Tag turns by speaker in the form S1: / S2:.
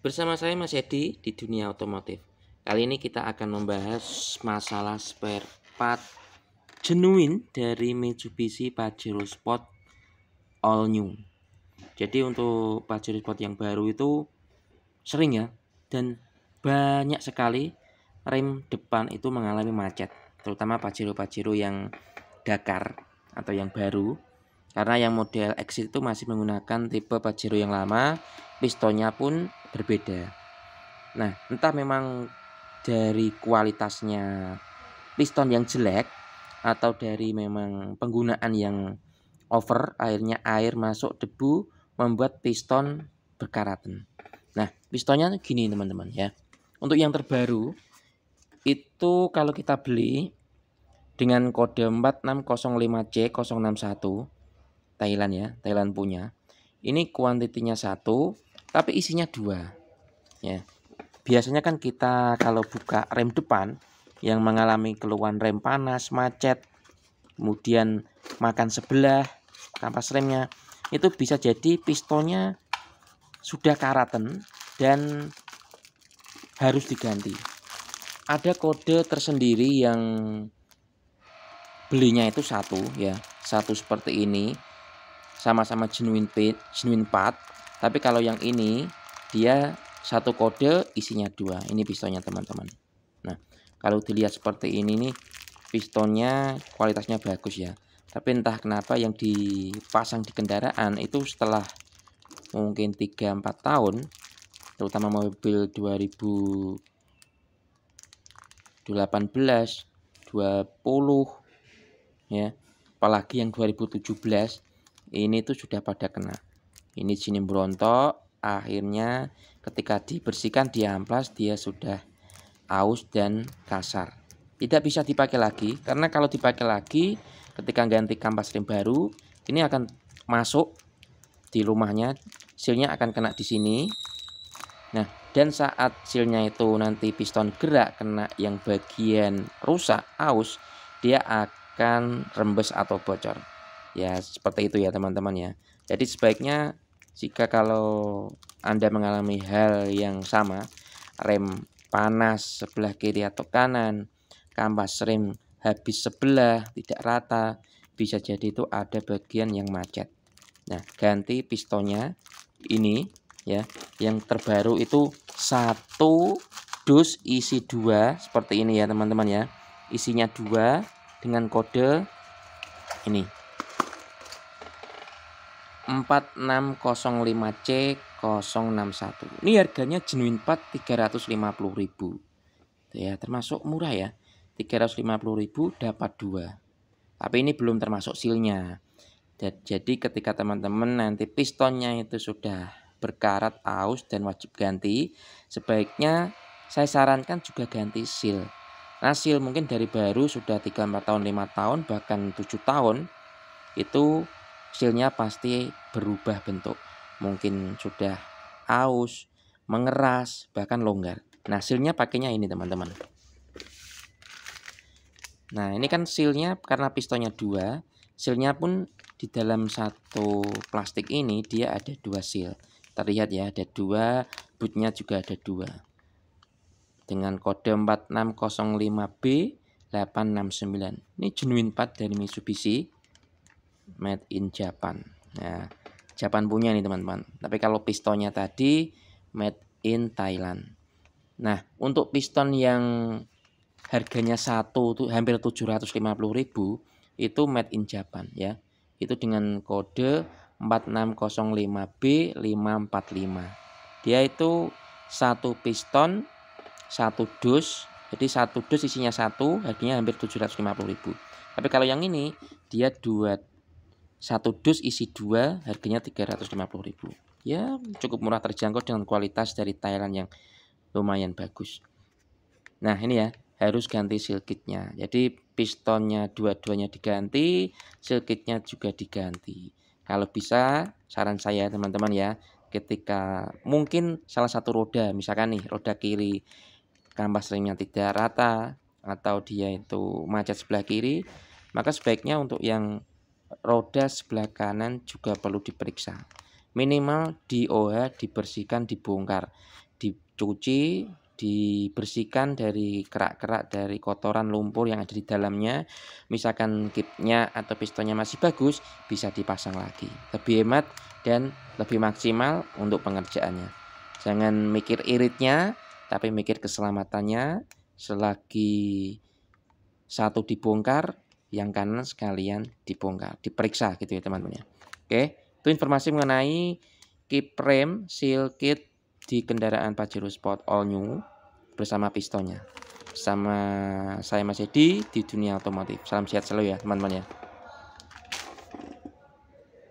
S1: Bersama saya Mas Edi di dunia otomotif. Kali ini kita akan membahas masalah spare part genuine dari Mitsubishi Pajero Sport All New. Jadi untuk Pajero Sport yang baru itu sering ya dan banyak sekali rem depan itu mengalami macet, terutama Pajero Pajero yang Dakar atau yang baru karena yang model exit itu masih menggunakan tipe Pajero yang lama, pistonnya pun berbeda. Nah, entah memang dari kualitasnya piston yang jelek atau dari memang penggunaan yang over, airnya air masuk debu membuat piston berkaratan. Nah, pistonnya gini teman-teman ya. Untuk yang terbaru itu kalau kita beli dengan kode 4605C061 Thailand ya Thailand punya ini kuantitinya satu tapi isinya dua ya biasanya kan kita kalau buka rem depan yang mengalami keluhan rem panas macet kemudian makan sebelah kampas remnya itu bisa jadi pistonnya sudah karaten dan harus diganti ada kode tersendiri yang belinya itu satu ya satu seperti ini sama-sama genuine pit genuine part. Tapi kalau yang ini dia satu kode isinya dua. Ini pistonnya teman-teman. Nah, kalau dilihat seperti ini nih pistonnya kualitasnya bagus ya. Tapi entah kenapa yang dipasang di kendaraan itu setelah mungkin 3-4 tahun terutama mobil 2018 20 ya apalagi yang 2017 ini tuh sudah pada kena ini sini berontok akhirnya ketika dibersihkan di amplas dia sudah aus dan kasar tidak bisa dipakai lagi karena kalau dipakai lagi ketika ganti kampas rem baru ini akan masuk di rumahnya silnya akan kena di sini nah dan saat silnya itu nanti piston gerak kena yang bagian rusak aus dia akan rembes atau bocor ya seperti itu ya teman-teman ya jadi sebaiknya jika kalau anda mengalami hal yang sama rem panas sebelah kiri atau kanan kampas rem habis sebelah tidak rata bisa jadi itu ada bagian yang macet nah ganti pistonnya ini ya yang terbaru itu satu dus isi dua seperti ini ya teman-teman ya isinya dua dengan kode ini 4605C061. Ini harganya jenuin part 350.000. Ya, termasuk murah ya. 350.000 dapat dua. Tapi ini belum termasuk silnya. Jadi ketika teman-teman nanti pistonnya itu sudah berkarat aus dan wajib ganti, sebaiknya saya sarankan juga ganti sil. Nah, seal mungkin dari baru sudah 3 4 tahun, 5 tahun, bahkan 7 tahun itu hasilnya pasti berubah bentuk. Mungkin sudah aus, mengeras, bahkan longgar. Nah, hasilnya pakainya ini teman-teman. Nah, ini kan sealnya karena pistonnya dua, sealnya pun di dalam satu plastik ini dia ada dua seal. Terlihat ya, ada dua, bootnya juga ada dua. Dengan kode 4605B 869. Ini genuine part dari Mitsubishi made in Japan. Nah, Japan punya nih teman-teman. Tapi kalau pistonnya tadi made in Thailand. Nah, untuk piston yang harganya satu tuh hampir 750.000 itu made in Japan ya. Itu dengan kode 4605B545. Dia itu satu piston, satu dus. Jadi satu dus isinya satu, harganya hampir 750.000. Tapi kalau yang ini dia dua satu dus isi dua harganya 350.000 ya cukup murah terjangkau dengan kualitas dari Thailand yang lumayan bagus nah ini ya harus ganti silkitnya jadi pistonnya dua-duanya diganti silkitnya juga diganti kalau bisa saran saya teman-teman ya ketika mungkin salah satu roda misalkan nih roda kiri kampas remnya tidak rata atau dia itu macet sebelah kiri maka sebaiknya untuk yang roda sebelah kanan juga perlu diperiksa. Minimal DOH dibersihkan, dibongkar, dicuci, dibersihkan dari kerak-kerak dari kotoran lumpur yang ada di dalamnya misalkan kitnya atau pistonnya masih bagus bisa dipasang lagi lebih hemat dan lebih maksimal untuk pengerjaannya jangan mikir iritnya tapi mikir keselamatannya selagi satu dibongkar yang kanan sekalian dibongkar, diperiksa gitu ya teman-teman ya. Oke, itu informasi mengenai keyframe seal kit di kendaraan Pajero Sport All New bersama pistonnya. Sama saya Mas Edi di dunia otomotif. Salam sehat selalu ya teman-teman ya.